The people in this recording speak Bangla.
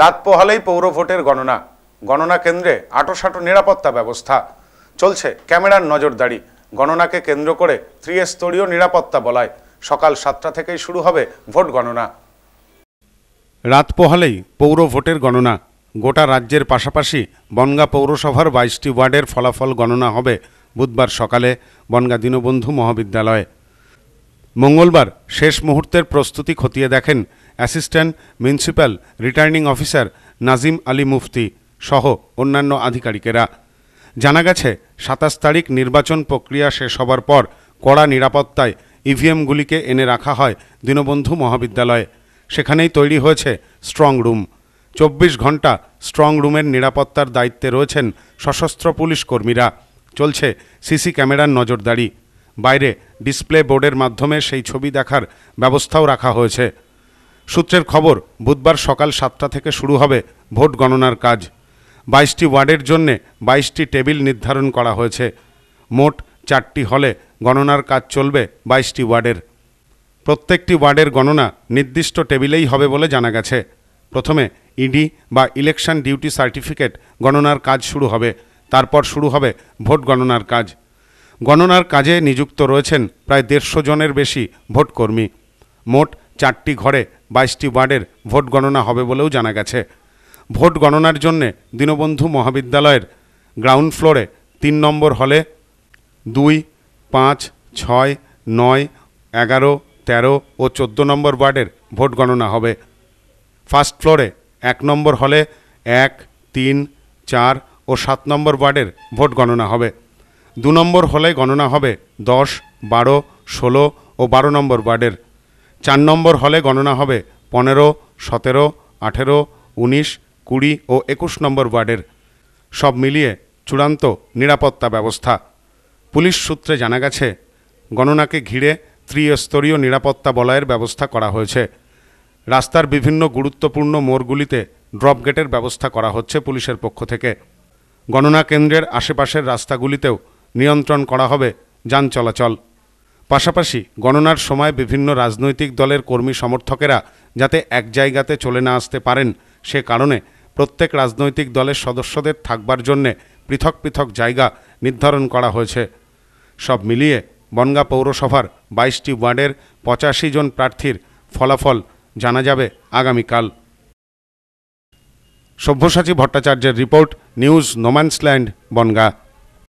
রাত পোহালেই পৌর ভোটের গণনা গণনা কেন্দ্রে আটোসাটো নিরাপত্তা ব্যবস্থা চলছে ক্যামেরার নজরদারি গণনাকে কেন্দ্র করে ত্রিস্তরীয় নিরাপত্তা বলায় সকাল সাতটা থেকেই শুরু হবে ভোট গণনা রাত পোহালেই পৌর ভোটের গণনা গোটা রাজ্যের পাশাপাশি বনগা পৌরসভার বাইশটি ওয়ার্ডের ফলাফল গণনা হবে বুধবার সকালে বনগা দীনবন্ধু মহাবিদ্যালয়ে মঙ্গলবার শেষ মুহূর্তের প্রস্তুতি খতিয়ে দেখেন assistant municipal returning officer Nazim Ali Mufti সহ অন্যান্য আধিকারিকেরা জানা গেছে সাতাশ তারিখ নির্বাচন প্রক্রিয়া শেষ হবার পর কড়া নিরাপত্তায় ইভিএমগুলিকে এনে রাখা হয় দীনবন্ধু মহাবিদ্যালয়ে সেখানেই তৈরি হয়েছে স্ট্রং রুম চব্বিশ ঘন্টা স্ট্রং রুমের নিরাপত্তার দায়িত্বে রয়েছেন সশস্ত্র পুলিশ কর্মীরা চলছে সিসি ক্যামেরার নজরদারি বাইরে ডিসপ্লে বোর্ডের মাধ্যমে সেই ছবি দেখার ব্যবস্থাও রাখা হয়েছে সূত্রের খবর বুধবার সকাল সাতটা থেকে শুরু হবে ভোট গণনার কাজ বাইশটি ওয়ার্ডের জন্য বাইশটি টেবিল নির্ধারণ করা হয়েছে মোট চারটি হলে গণনার কাজ চলবে বাইশটি ওয়ার্ডের প্রত্যেকটি ওয়ার্ডের গণনা নির্দিষ্ট টেবিলেই হবে বলে জানা গেছে প্রথমে ইডি বা ইলেকশন ডিউটি সার্টিফিকেট গণনার কাজ শুরু হবে তারপর শুরু হবে ভোট গণনার কাজ গণনার কাজে নিযুক্ত রয়েছেন প্রায় দেড়শো জনের বেশি ভোটকর্মী মোট চারটি ঘরে বাইশটি ওয়ার্ডের ভোট গণনা হবে বলেও জানা গেছে ভোট গণনার জন্যে দীনবন্ধু মহাবিদ্যালয়ের গ্রাউন্ড ফ্লোরে তিন নম্বর হলে দুই পাঁচ ছয় নয় এগারো তেরো ও ১৪ নম্বর ওয়ার্ডের ভোট গণনা হবে ফার্স্ট ফ্লোরে এক নম্বর হলে এক তিন চার ও সাত নম্বর ওয়ার্ডের ভোট গণনা হবে দু নম্বর হলে গণনা হবে দশ বারো ষোলো ও বারো নম্বর ওয়ার্ডের চার নম্বর হলে গণনা হবে পনেরো সতেরো আঠেরো উনিশ কুড়ি ও একুশ নম্বর ওয়ার্ডের সব মিলিয়ে চূড়ান্ত নিরাপত্তা ব্যবস্থা পুলিশ সূত্রে জানা গেছে গণনাকে ঘিরে ত্রিস্তরীয় নিরাপত্তা বলয়ের ব্যবস্থা করা হয়েছে রাস্তার বিভিন্ন গুরুত্বপূর্ণ মোড়গুলিতে ড্রপ গেটের ব্যবস্থা করা হচ্ছে পুলিশের পক্ষ থেকে গণনা কেন্দ্রের আশেপাশের রাস্তাগুলিতেও নিয়ন্ত্রণ করা হবে যান চলাচল পাশাপাশি গণনার সময় বিভিন্ন রাজনৈতিক দলের কর্মী সমর্থকেরা যাতে এক জায়গাতে চলে না আসতে পারেন সে কারণে প্রত্যেক রাজনৈতিক দলের সদস্যদের থাকবার জন্যে পৃথক পৃথক জায়গা নির্ধারণ করা হয়েছে সব মিলিয়ে বনগা পৌরসভার বাইশটি ওয়ার্ডের পঁচাশি জন প্রার্থীর ফলাফল জানা যাবে আগামীকাল সভ্যসাচী ভট্টাচার্যের রিপোর্ট নিউজ নোম্যান্সল্যান্ড বনগা